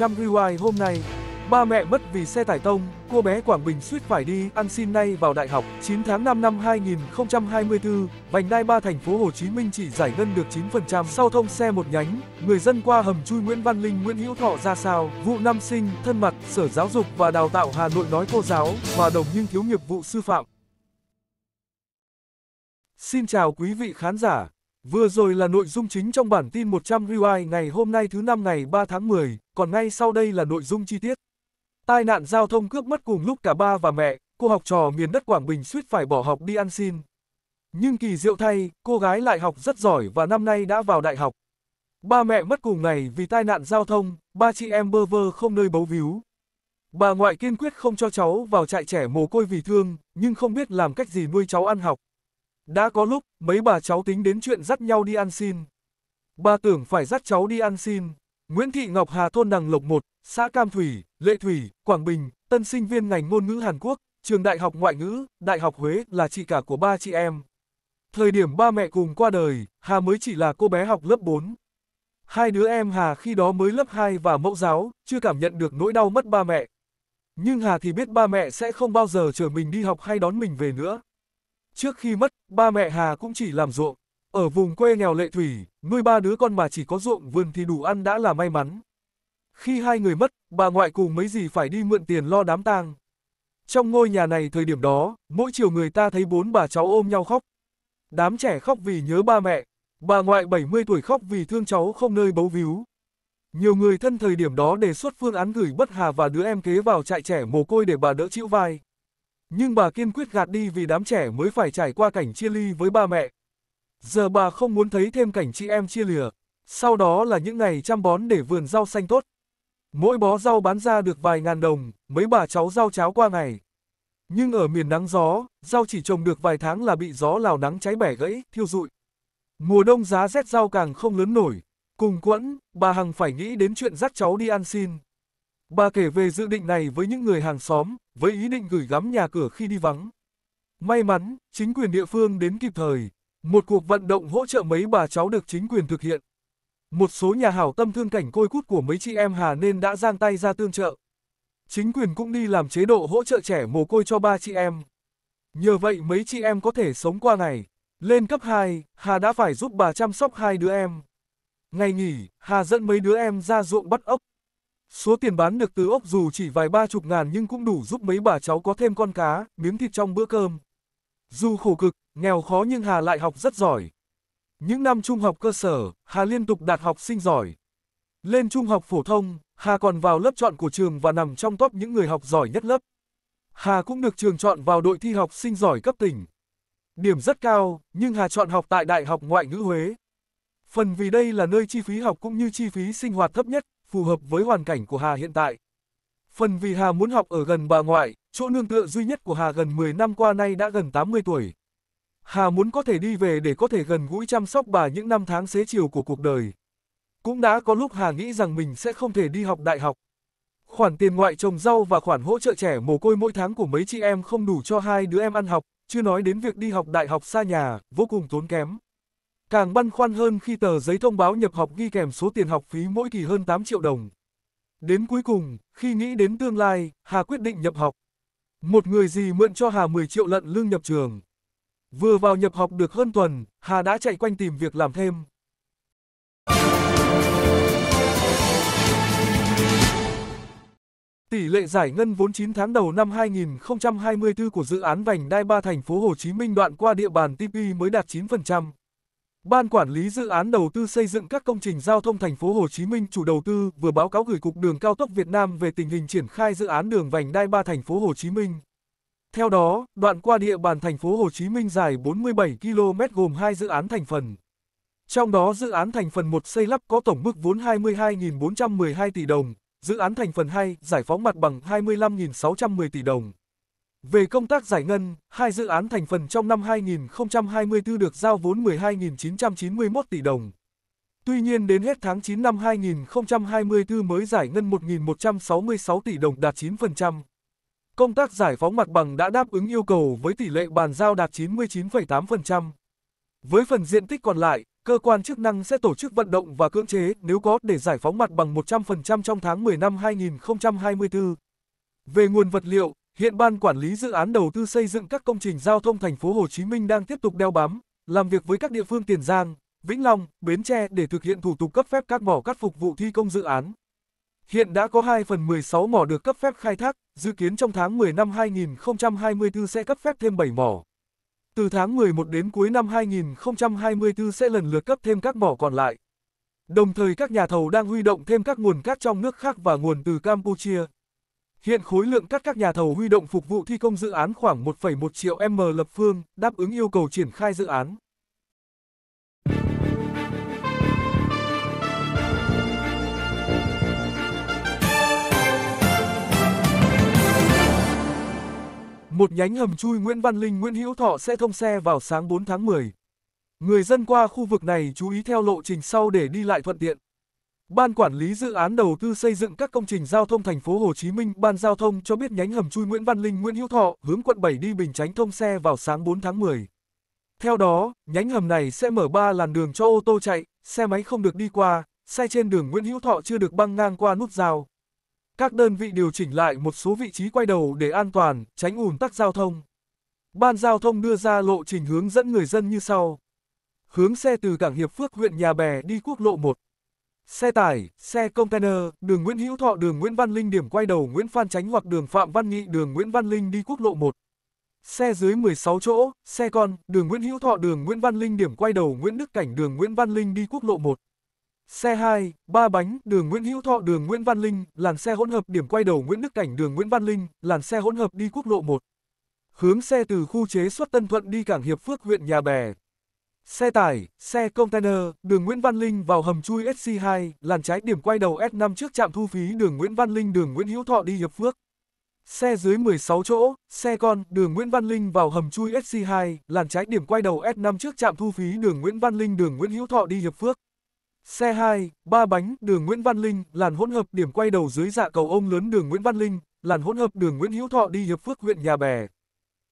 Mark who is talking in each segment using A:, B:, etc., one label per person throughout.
A: 100 Rewind hôm nay Ba mẹ mất vì xe tải tông, cô bé Quảng Bình suýt phải đi ăn xin nay vào đại học. 9 tháng 5 năm 2024, vành đai 3 thành phố Hồ Chí Minh chỉ giải ngân được 9% sau thông xe một nhánh. Người dân qua hầm chui Nguyễn Văn Linh Nguyễn Hữu Thọ ra sao? Vụ năm sinh, thân mặt, Sở Giáo dục và Đào tạo Hà Nội nói cô giáo, hòa đồng nhưng thiếu nghiệp vụ sư phạm. Xin chào quý vị khán giả. Vừa rồi là nội dung chính trong bản tin 100 Rewind ngày hôm nay thứ năm ngày 3 tháng 10, còn ngay sau đây là nội dung chi tiết. Tai nạn giao thông cướp mất cùng lúc cả ba và mẹ, cô học trò miền đất Quảng Bình suýt phải bỏ học đi ăn xin. Nhưng kỳ diệu thay, cô gái lại học rất giỏi và năm nay đã vào đại học. Ba mẹ mất cùng ngày vì tai nạn giao thông, ba chị em bơ vơ không nơi bấu víu. Bà ngoại kiên quyết không cho cháu vào trại trẻ mồ côi vì thương, nhưng không biết làm cách gì nuôi cháu ăn học. Đã có lúc, mấy bà cháu tính đến chuyện dắt nhau đi ăn xin. Bà tưởng phải dắt cháu đi ăn xin. Nguyễn Thị Ngọc Hà thôn Đằng Lộc 1, xã Cam Thủy, Lệ Thủy, Quảng Bình, tân sinh viên ngành ngôn ngữ Hàn Quốc, trường đại học ngoại ngữ, đại học Huế là chị cả của ba chị em. Thời điểm ba mẹ cùng qua đời, Hà mới chỉ là cô bé học lớp 4. Hai đứa em Hà khi đó mới lớp 2 và mẫu giáo, chưa cảm nhận được nỗi đau mất ba mẹ. Nhưng Hà thì biết ba mẹ sẽ không bao giờ chở mình đi học hay đón mình về nữa. Trước khi mất, ba mẹ Hà cũng chỉ làm ruộng. Ở vùng quê nghèo lệ thủy, nuôi ba đứa con mà chỉ có ruộng vườn thì đủ ăn đã là may mắn. Khi hai người mất, bà ngoại cùng mấy gì phải đi mượn tiền lo đám tang. Trong ngôi nhà này thời điểm đó, mỗi chiều người ta thấy bốn bà cháu ôm nhau khóc. Đám trẻ khóc vì nhớ ba mẹ, bà ngoại 70 tuổi khóc vì thương cháu không nơi bấu víu. Nhiều người thân thời điểm đó đề xuất phương án gửi bất hà và đứa em kế vào trại trẻ mồ côi để bà đỡ chịu vai. Nhưng bà kiên quyết gạt đi vì đám trẻ mới phải trải qua cảnh chia ly với ba mẹ. Giờ bà không muốn thấy thêm cảnh chị em chia lìa. Sau đó là những ngày chăm bón để vườn rau xanh tốt. Mỗi bó rau bán ra được vài ngàn đồng, mấy bà cháu rau cháo qua ngày. Nhưng ở miền nắng gió, rau chỉ trồng được vài tháng là bị gió lào nắng cháy bẻ gãy, thiêu rụi. Mùa đông giá rét rau càng không lớn nổi. Cùng quẫn, bà Hằng phải nghĩ đến chuyện dắt cháu đi ăn xin. Bà kể về dự định này với những người hàng xóm, với ý định gửi gắm nhà cửa khi đi vắng. May mắn, chính quyền địa phương đến kịp thời, một cuộc vận động hỗ trợ mấy bà cháu được chính quyền thực hiện. Một số nhà hảo tâm thương cảnh côi cút của mấy chị em Hà nên đã giang tay ra tương trợ. Chính quyền cũng đi làm chế độ hỗ trợ trẻ mồ côi cho ba chị em. Nhờ vậy mấy chị em có thể sống qua ngày. Lên cấp 2, Hà đã phải giúp bà chăm sóc hai đứa em. Ngày nghỉ, Hà dẫn mấy đứa em ra ruộng bắt ốc. Số tiền bán được từ ốc dù chỉ vài ba chục ngàn nhưng cũng đủ giúp mấy bà cháu có thêm con cá, miếng thịt trong bữa cơm. Dù khổ cực, nghèo khó nhưng Hà lại học rất giỏi. Những năm trung học cơ sở, Hà liên tục đạt học sinh giỏi. Lên trung học phổ thông, Hà còn vào lớp chọn của trường và nằm trong top những người học giỏi nhất lớp. Hà cũng được trường chọn vào đội thi học sinh giỏi cấp tỉnh. Điểm rất cao, nhưng Hà chọn học tại Đại học Ngoại ngữ Huế. Phần vì đây là nơi chi phí học cũng như chi phí sinh hoạt thấp nhất phù hợp với hoàn cảnh của Hà hiện tại. Phần vì Hà muốn học ở gần bà ngoại, chỗ nương tựa duy nhất của Hà gần 10 năm qua nay đã gần 80 tuổi. Hà muốn có thể đi về để có thể gần gũi chăm sóc bà những năm tháng xế chiều của cuộc đời. Cũng đã có lúc Hà nghĩ rằng mình sẽ không thể đi học đại học. Khoản tiền ngoại trồng rau và khoản hỗ trợ trẻ mồ côi mỗi tháng của mấy chị em không đủ cho hai đứa em ăn học, chưa nói đến việc đi học đại học xa nhà, vô cùng tốn kém. Càng băn khoăn hơn khi tờ giấy thông báo nhập học ghi kèm số tiền học phí mỗi kỳ hơn 8 triệu đồng. Đến cuối cùng, khi nghĩ đến tương lai, Hà quyết định nhập học. Một người gì mượn cho Hà 10 triệu lận lương nhập trường. Vừa vào nhập học được hơn tuần, Hà đã chạy quanh tìm việc làm thêm. Tỷ lệ giải ngân vốn 9 tháng đầu năm 2024 của dự án vành đai 3 thành phố Hồ Chí Minh đoạn qua địa bàn TP mới đạt 9%. Ban quản lý dự án đầu tư xây dựng các công trình giao thông thành phố Hồ Chí Minh chủ đầu tư vừa báo cáo gửi cục đường cao tốc Việt Nam về tình hình triển khai dự án đường vành đai 3 thành phố Hồ Chí Minh. Theo đó, đoạn qua địa bàn thành phố Hồ Chí Minh dài 47 km gồm hai dự án thành phần. Trong đó dự án thành phần 1 xây lắp có tổng mức vốn 22.412 tỷ đồng, dự án thành phần 2 giải phóng mặt bằng 25.610 tỷ đồng. Về công tác giải ngân, hai dự án thành phần trong năm 2024 được giao vốn 12.991 tỷ đồng. Tuy nhiên đến hết tháng 9 năm 2024 mới giải ngân 1.166 tỷ đồng đạt 9%. Công tác giải phóng mặt bằng đã đáp ứng yêu cầu với tỷ lệ bàn giao đạt 99,8%. Với phần diện tích còn lại, cơ quan chức năng sẽ tổ chức vận động và cưỡng chế nếu có để giải phóng mặt bằng 100% trong tháng 10 năm 2024. Về nguồn vật liệu, Hiện ban quản lý dự án đầu tư xây dựng các công trình giao thông thành phố Hồ Chí Minh đang tiếp tục đeo bám, làm việc với các địa phương Tiền Giang, Vĩnh Long, Bến Tre để thực hiện thủ tục cấp phép các mỏ cắt phục vụ thi công dự án. Hiện đã có 2 phần 16 mỏ được cấp phép khai thác, dự kiến trong tháng 10 năm 2024 sẽ cấp phép thêm 7 mỏ. Từ tháng 11 đến cuối năm 2024 sẽ lần lượt cấp thêm các mỏ còn lại. Đồng thời các nhà thầu đang huy động thêm các nguồn cát trong nước khác và nguồn từ Campuchia. Hiện khối lượng cắt các nhà thầu huy động phục vụ thi công dự án khoảng 1,1 triệu m lập phương, đáp ứng yêu cầu triển khai dự án. Một nhánh hầm chui Nguyễn Văn Linh Nguyễn Hữu Thọ sẽ thông xe vào sáng 4 tháng 10. Người dân qua khu vực này chú ý theo lộ trình sau để đi lại thuận tiện. Ban quản lý dự án đầu tư xây dựng các công trình giao thông thành phố Hồ Chí Minh, Ban Giao thông cho biết nhánh hầm chui Nguyễn Văn Linh, Nguyễn Hữu Thọ hướng quận 7 đi Bình Chánh thông xe vào sáng 4 tháng 10. Theo đó, nhánh hầm này sẽ mở 3 làn đường cho ô tô chạy, xe máy không được đi qua, xe trên đường Nguyễn Hữu Thọ chưa được băng ngang qua nút giao. Các đơn vị điều chỉnh lại một số vị trí quay đầu để an toàn, tránh ùn tắc giao thông. Ban giao thông đưa ra lộ trình hướng dẫn người dân như sau. Hướng xe từ cảng Hiệp Phước huyện Nhà Bè đi quốc lộ 1. Xe tải, xe container, đường Nguyễn Hữu Thọ, đường Nguyễn Văn Linh điểm quay đầu Nguyễn Phan Chánh hoặc đường Phạm Văn Nghị, đường Nguyễn Văn Linh đi quốc lộ 1. Xe dưới 16 chỗ, xe con, đường Nguyễn Hữu Thọ, đường Nguyễn Văn Linh điểm quay đầu Nguyễn Đức Cảnh, đường Nguyễn Văn Linh đi quốc lộ 1. Xe 2, 3 bánh, đường Nguyễn Hữu Thọ, đường Nguyễn Văn Linh, làn xe hỗn hợp điểm quay đầu Nguyễn Đức Cảnh, đường Nguyễn Văn Linh, làn xe hỗn hợp đi quốc lộ 1. Hướng xe từ khu chế xuất Tân Thuận đi cảng Hiệp Phước huyện Nhà Bè, Xe tải, xe container, đường Nguyễn Văn Linh vào hầm chui SC2, làn trái điểm quay đầu S5 trước trạm thu phí đường Nguyễn Văn Linh đường Nguyễn Hữu Thọ đi Hiệp Phước. Xe dưới 16 chỗ, xe con, đường Nguyễn Văn Linh vào hầm chui SC2, làn trái điểm quay đầu S5 trước trạm thu phí đường Nguyễn Văn Linh đường Nguyễn Hữu Thọ đi Hiệp Phước. Xe 2, 3 bánh, đường Nguyễn Văn Linh, làn hỗn hợp điểm quay đầu dưới dạ cầu ông lớn đường Nguyễn Văn Linh, làn hỗn hợp đường Nguyễn Hữu Thọ đi Hiệp Phước huyện Nhà Bè.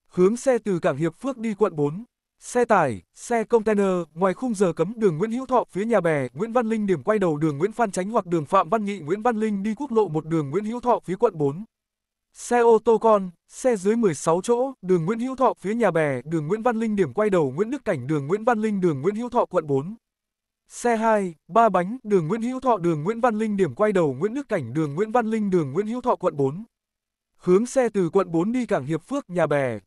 A: Hướng xe từ cảng Hiệp Phước đi quận 4. Xe tải, xe container, ngoài khung giờ cấm đường Nguyễn Hữu Thọ phía nhà bè, Nguyễn Văn Linh điểm quay đầu đường Nguyễn Phan Chánh hoặc đường Phạm Văn Nghị Nguyễn Văn Linh đi quốc lộ một đường Nguyễn Hữu Thọ phía quận 4. Xe ô tô con, xe dưới 16 chỗ, đường Nguyễn Hữu Thọ phía nhà bè, đường Nguyễn Văn Linh điểm quay đầu Nguyễn Đức Cảnh đường Nguyễn Văn Linh đường Nguyễn Hữu Thọ quận 4. Xe 2, 3 bánh, đường Nguyễn Hữu Thọ đường Nguyễn Văn Linh điểm quay đầu Nguyễn Đức Cảnh đường Nguyễn Văn Linh đường Nguyễn Hữu Thọ quận 4. Hướng xe từ quận 4 đi cảng Hiệp Phước, nhà bè,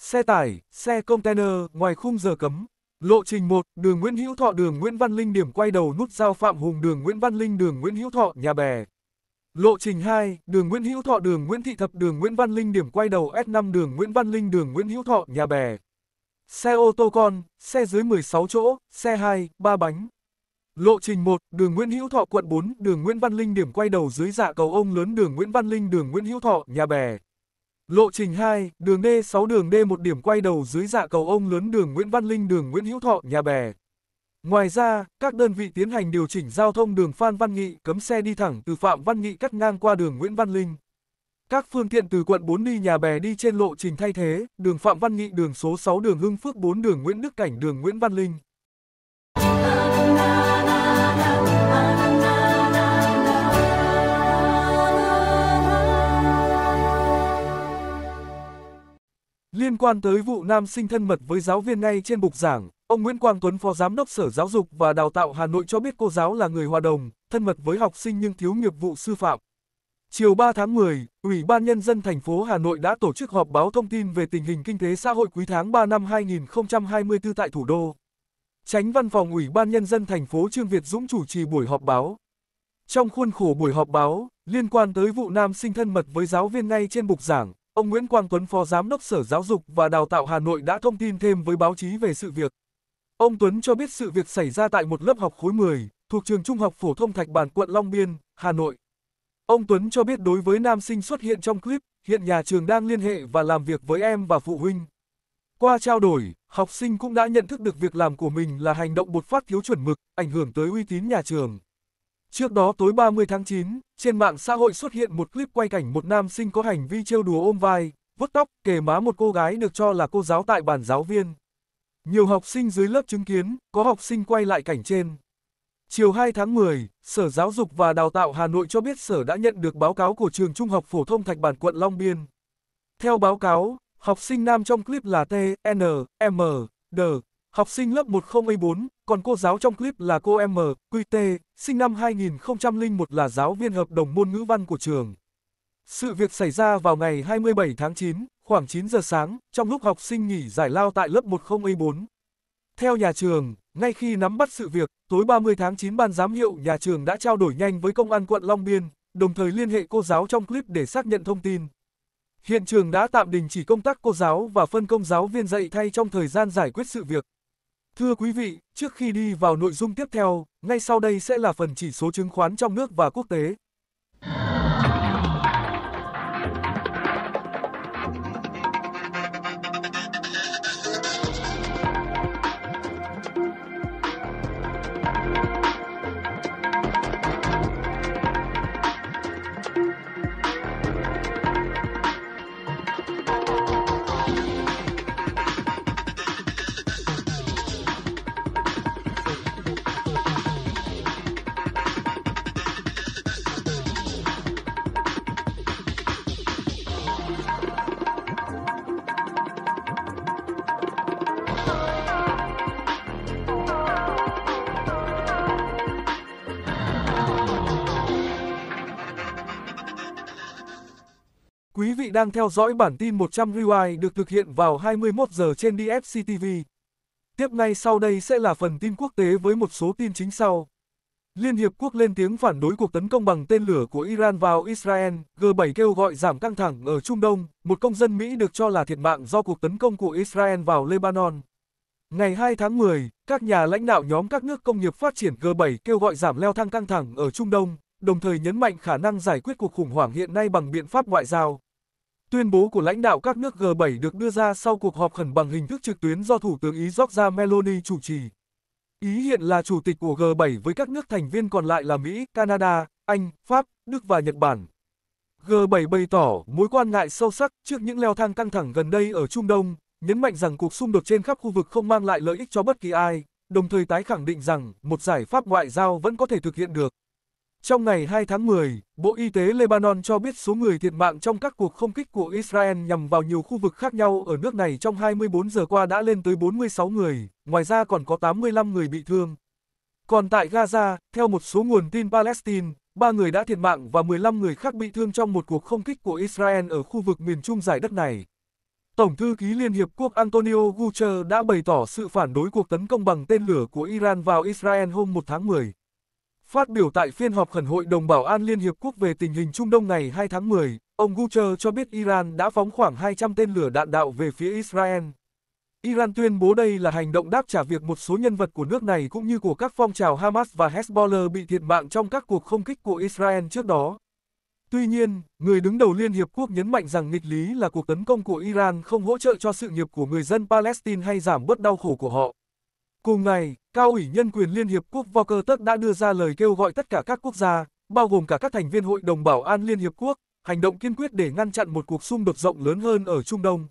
A: xe tải, xe container ngoài khung giờ cấm. Lộ trình 1, đường Nguyễn Hữu Thọ đường Nguyễn Văn Linh điểm quay đầu nút giao Phạm Hùng đường Nguyễn Văn Linh đường Nguyễn Hữu Thọ nhà bè. Lộ trình 2, đường Nguyễn Hữu Thọ đường Nguyễn Thị Thập đường Nguyễn Văn Linh điểm quay đầu S5 đường Nguyễn Văn Linh đường Nguyễn Hữu Thọ nhà bè. Xe ô tô con, xe dưới 16 chỗ, xe 2, 3 bánh. Lộ trình 1, đường Nguyễn Hữu Thọ quận 4, đường Nguyễn Văn Linh điểm quay đầu dưới dạ cầu ông lớn đường Nguyễn Văn Linh đường Nguyễn Hữu Thọ nhà bè. Lộ trình 2, đường D6 đường D1 điểm quay đầu dưới dạ cầu ông lớn đường Nguyễn Văn Linh đường Nguyễn Hữu Thọ nhà bè. Ngoài ra, các đơn vị tiến hành điều chỉnh giao thông đường Phan Văn Nghị cấm xe đi thẳng từ Phạm Văn Nghị cắt ngang qua đường Nguyễn Văn Linh. Các phương tiện từ quận 4 đi nhà bè đi trên lộ trình thay thế, đường Phạm Văn Nghị đường số 6 đường Hưng Phước 4 đường Nguyễn Đức Cảnh đường Nguyễn Văn Linh. Liên quan tới vụ nam sinh thân mật với giáo viên ngay trên bục giảng, ông Nguyễn Quang Tuấn Phó Giám đốc Sở Giáo dục và Đào tạo Hà Nội cho biết cô giáo là người hòa đồng, thân mật với học sinh nhưng thiếu nghiệp vụ sư phạm. Chiều 3 tháng 10, Ủy ban Nhân dân thành phố Hà Nội đã tổ chức họp báo thông tin về tình hình kinh tế xã hội quý tháng 3 năm 2024 tại thủ đô. Tránh văn phòng Ủy ban Nhân dân thành phố Trương Việt Dũng chủ trì buổi họp báo. Trong khuôn khổ buổi họp báo, liên quan tới vụ nam sinh thân mật với giáo viên ngay trên bục giảng, Ông Nguyễn Quang Tuấn Phó Giám đốc Sở Giáo dục và Đào tạo Hà Nội đã thông tin thêm với báo chí về sự việc. Ông Tuấn cho biết sự việc xảy ra tại một lớp học khối 10 thuộc trường Trung học phổ thông Thạch Bản, quận Long Biên, Hà Nội. Ông Tuấn cho biết đối với nam sinh xuất hiện trong clip, hiện nhà trường đang liên hệ và làm việc với em và phụ huynh. Qua trao đổi, học sinh cũng đã nhận thức được việc làm của mình là hành động bột phát thiếu chuẩn mực, ảnh hưởng tới uy tín nhà trường. Trước đó tối 30 tháng 9, trên mạng xã hội xuất hiện một clip quay cảnh một nam sinh có hành vi trêu đùa ôm vai, vuốt tóc, kề má một cô gái được cho là cô giáo tại bàn giáo viên. Nhiều học sinh dưới lớp chứng kiến, có học sinh quay lại cảnh trên. Chiều 2 tháng 10, Sở Giáo dục và Đào tạo Hà Nội cho biết Sở đã nhận được báo cáo của trường Trung học phổ thông Thạch Bản quận Long Biên. Theo báo cáo, học sinh nam trong clip là T, N, M, D, học sinh lớp 10A4, còn cô giáo trong clip là cô M, QT, sinh năm 2001 là giáo viên hợp đồng môn ngữ văn của trường. Sự việc xảy ra vào ngày 27 tháng 9, khoảng 9 giờ sáng, trong lúc học sinh nghỉ giải lao tại lớp 10A4. Theo nhà trường, ngay khi nắm bắt sự việc, tối 30 tháng 9 ban giám hiệu nhà trường đã trao đổi nhanh với công an quận Long Biên, đồng thời liên hệ cô giáo trong clip để xác nhận thông tin. Hiện trường đã tạm đình chỉ công tác cô giáo và phân công giáo viên dạy thay trong thời gian giải quyết sự việc. Thưa quý vị, trước khi đi vào nội dung tiếp theo, ngay sau đây sẽ là phần chỉ số chứng khoán trong nước và quốc tế. đang theo dõi bản tin 100 Rewind được thực hiện vào 21 giờ trên DFC TV. Tiếp ngay sau đây sẽ là phần tin quốc tế với một số tin chính sau. Liên Hiệp Quốc lên tiếng phản đối cuộc tấn công bằng tên lửa của Iran vào Israel, G7 kêu gọi giảm căng thẳng ở Trung Đông, một công dân Mỹ được cho là thiệt mạng do cuộc tấn công của Israel vào Lebanon. Ngày 2 tháng 10, các nhà lãnh đạo nhóm các nước công nghiệp phát triển G7 kêu gọi giảm leo thang căng thẳng ở Trung Đông, đồng thời nhấn mạnh khả năng giải quyết cuộc khủng hoảng hiện nay bằng biện pháp ngoại giao. Tuyên bố của lãnh đạo các nước G7 được đưa ra sau cuộc họp khẩn bằng hình thức trực tuyến do Thủ tướng Ý Giorgia Meloni chủ trì. Ý hiện là chủ tịch của G7 với các nước thành viên còn lại là Mỹ, Canada, Anh, Pháp, Đức và Nhật Bản. G7 bày tỏ mối quan ngại sâu sắc trước những leo thang căng thẳng gần đây ở Trung Đông, nhấn mạnh rằng cuộc xung đột trên khắp khu vực không mang lại lợi ích cho bất kỳ ai, đồng thời tái khẳng định rằng một giải pháp ngoại giao vẫn có thể thực hiện được. Trong ngày 2 tháng 10, Bộ Y tế Lebanon cho biết số người thiệt mạng trong các cuộc không kích của Israel nhằm vào nhiều khu vực khác nhau ở nước này trong 24 giờ qua đã lên tới 46 người, ngoài ra còn có 85 người bị thương. Còn tại Gaza, theo một số nguồn tin Palestine, 3 người đã thiệt mạng và 15 người khác bị thương trong một cuộc không kích của Israel ở khu vực miền trung giải đất này. Tổng thư ký Liên Hiệp Quốc Antonio Guterres đã bày tỏ sự phản đối cuộc tấn công bằng tên lửa của Iran vào Israel hôm 1 tháng 10. Phát biểu tại phiên họp khẩn Hội đồng Bảo an Liên Hiệp Quốc về tình hình Trung Đông ngày 2 tháng 10, ông Guter cho biết Iran đã phóng khoảng 200 tên lửa đạn đạo về phía Israel. Iran tuyên bố đây là hành động đáp trả việc một số nhân vật của nước này cũng như của các phong trào Hamas và Hezbollah bị thiệt mạng trong các cuộc không kích của Israel trước đó. Tuy nhiên, người đứng đầu Liên Hiệp Quốc nhấn mạnh rằng nghịch lý là cuộc tấn công của Iran không hỗ trợ cho sự nghiệp của người dân Palestine hay giảm bớt đau khổ của họ. Cùng ngày, Cao ủy Nhân quyền Liên Hiệp Quốc Volker Turk đã đưa ra lời kêu gọi tất cả các quốc gia, bao gồm cả các thành viên Hội đồng Bảo an Liên Hiệp Quốc, hành động kiên quyết để ngăn chặn một cuộc xung đột rộng lớn hơn ở Trung Đông.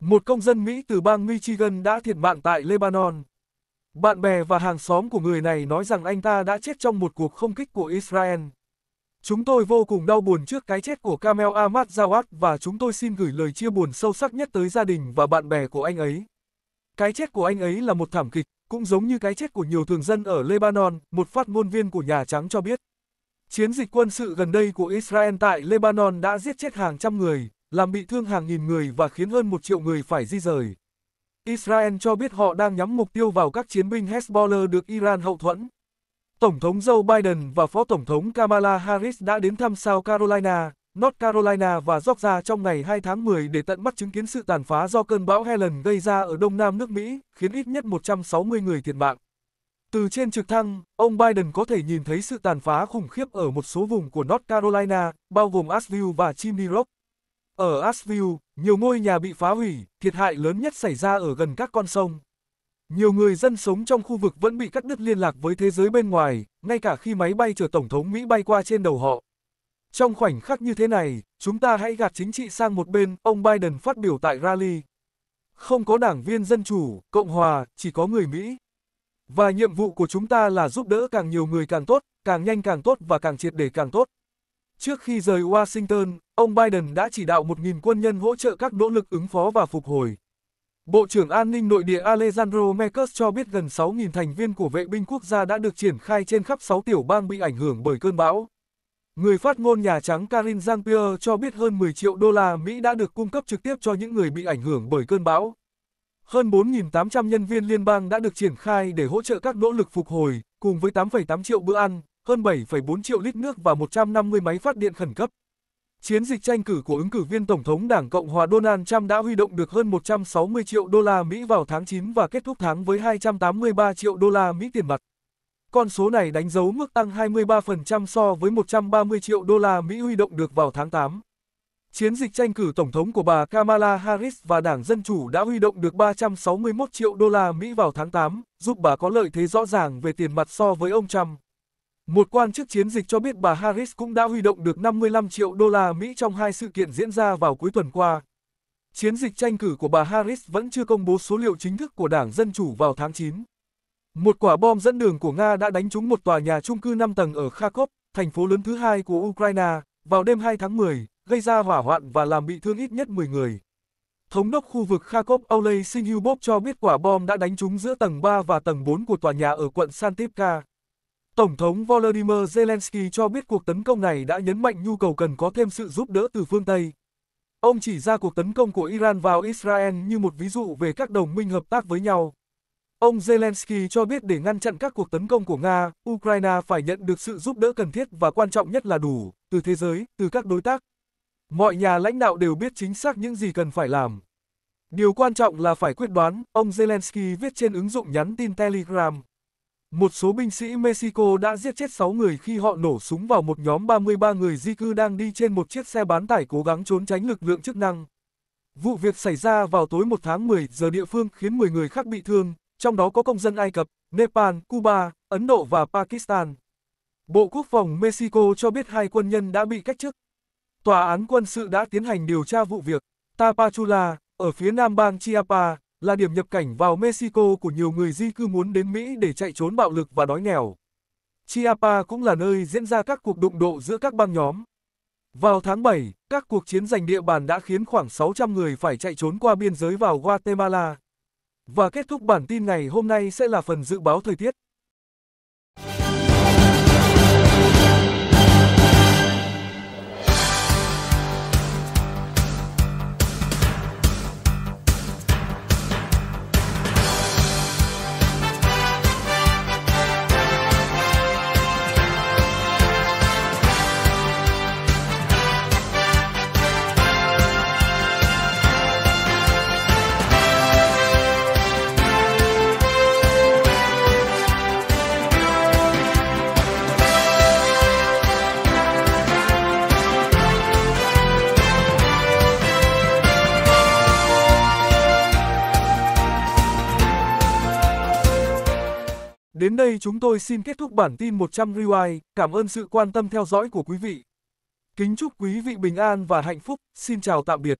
A: Một công dân Mỹ từ bang Michigan đã thiệt mạng tại Lebanon. Bạn bè và hàng xóm của người này nói rằng anh ta đã chết trong một cuộc không kích của Israel. Chúng tôi vô cùng đau buồn trước cái chết của Kamel Ahmad Jawad và chúng tôi xin gửi lời chia buồn sâu sắc nhất tới gia đình và bạn bè của anh ấy. Cái chết của anh ấy là một thảm kịch, cũng giống như cái chết của nhiều thường dân ở Lebanon, một phát ngôn viên của Nhà Trắng cho biết. Chiến dịch quân sự gần đây của Israel tại Lebanon đã giết chết hàng trăm người, làm bị thương hàng nghìn người và khiến hơn một triệu người phải di rời. Israel cho biết họ đang nhắm mục tiêu vào các chiến binh Hezbollah được Iran hậu thuẫn. Tổng thống Joe Biden và Phó Tổng thống Kamala Harris đã đến thăm South Carolina, North Carolina và Georgia trong ngày 2 tháng 10 để tận mắt chứng kiến sự tàn phá do cơn bão Helen gây ra ở đông nam nước Mỹ, khiến ít nhất 160 người thiệt mạng. Từ trên trực thăng, ông Biden có thể nhìn thấy sự tàn phá khủng khiếp ở một số vùng của North Carolina, bao gồm Asheville và Chimney Rock. Ở Asheville, nhiều ngôi nhà bị phá hủy, thiệt hại lớn nhất xảy ra ở gần các con sông. Nhiều người dân sống trong khu vực vẫn bị cắt đứt liên lạc với thế giới bên ngoài, ngay cả khi máy bay chở Tổng thống Mỹ bay qua trên đầu họ. Trong khoảnh khắc như thế này, chúng ta hãy gạt chính trị sang một bên, ông Biden phát biểu tại rally. Không có đảng viên Dân Chủ, Cộng Hòa, chỉ có người Mỹ. Và nhiệm vụ của chúng ta là giúp đỡ càng nhiều người càng tốt, càng nhanh càng tốt và càng triệt để càng tốt. Trước khi rời Washington, ông Biden đã chỉ đạo 1.000 quân nhân hỗ trợ các nỗ lực ứng phó và phục hồi. Bộ trưởng An ninh Nội địa Alejandro Mayorkas cho biết gần 6.000 thành viên của vệ binh quốc gia đã được triển khai trên khắp 6 tiểu bang bị ảnh hưởng bởi cơn bão. Người phát ngôn Nhà Trắng Karin Jean-Pierre cho biết hơn 10 triệu đô la Mỹ đã được cung cấp trực tiếp cho những người bị ảnh hưởng bởi cơn bão. Hơn 4.800 nhân viên liên bang đã được triển khai để hỗ trợ các nỗ lực phục hồi, cùng với 8,8 triệu bữa ăn, hơn 7,4 triệu lít nước và 150 máy phát điện khẩn cấp. Chiến dịch tranh cử của ứng cử viên Tổng thống Đảng Cộng hòa Donald Trump đã huy động được hơn 160 triệu đô la Mỹ vào tháng 9 và kết thúc tháng với 283 triệu đô la Mỹ tiền mặt. Con số này đánh dấu mức tăng 23% so với 130 triệu đô la Mỹ huy động được vào tháng 8. Chiến dịch tranh cử tổng thống của bà Kamala Harris và Đảng Dân Chủ đã huy động được 361 triệu đô la Mỹ vào tháng 8, giúp bà có lợi thế rõ ràng về tiền mặt so với ông Trump. Một quan chức chiến dịch cho biết bà Harris cũng đã huy động được 55 triệu đô la Mỹ trong hai sự kiện diễn ra vào cuối tuần qua. Chiến dịch tranh cử của bà Harris vẫn chưa công bố số liệu chính thức của Đảng Dân Chủ vào tháng 9. Một quả bom dẫn đường của Nga đã đánh trúng một tòa nhà chung cư 5 tầng ở Kharkov, thành phố lớn thứ hai của Ukraine, vào đêm 2 tháng 10, gây ra hỏa hoạn và làm bị thương ít nhất 10 người. Thống đốc khu vực Kharkov Oley Sinhubov cho biết quả bom đã đánh trúng giữa tầng 3 và tầng 4 của tòa nhà ở quận Santipka. Tổng thống Volodymyr Zelensky cho biết cuộc tấn công này đã nhấn mạnh nhu cầu cần có thêm sự giúp đỡ từ phương Tây. Ông chỉ ra cuộc tấn công của Iran vào Israel như một ví dụ về các đồng minh hợp tác với nhau. Ông Zelensky cho biết để ngăn chặn các cuộc tấn công của Nga, Ukraine phải nhận được sự giúp đỡ cần thiết và quan trọng nhất là đủ, từ thế giới, từ các đối tác. Mọi nhà lãnh đạo đều biết chính xác những gì cần phải làm. Điều quan trọng là phải quyết đoán, ông Zelensky viết trên ứng dụng nhắn tin Telegram. Một số binh sĩ Mexico đã giết chết 6 người khi họ nổ súng vào một nhóm 33 người di cư đang đi trên một chiếc xe bán tải cố gắng trốn tránh lực lượng chức năng. Vụ việc xảy ra vào tối 1 tháng 10 giờ địa phương khiến 10 người khác bị thương, trong đó có công dân Ai Cập, Nepal, Cuba, Ấn Độ và Pakistan. Bộ Quốc phòng Mexico cho biết hai quân nhân đã bị cách chức. Tòa án quân sự đã tiến hành điều tra vụ việc. Tapachula, ở phía nam bang Chiapa, là điểm nhập cảnh vào Mexico của nhiều người di cư muốn đến Mỹ để chạy trốn bạo lực và đói nghèo. Chiapa cũng là nơi diễn ra các cuộc đụng độ giữa các băng nhóm. Vào tháng 7, các cuộc chiến giành địa bàn đã khiến khoảng 600 người phải chạy trốn qua biên giới vào Guatemala. Và kết thúc bản tin ngày hôm nay sẽ là phần dự báo thời tiết. Đến đây chúng tôi xin kết thúc bản tin 100 Rewind, cảm ơn sự quan tâm theo dõi của quý vị. Kính chúc quý vị bình an và hạnh phúc, xin chào tạm biệt.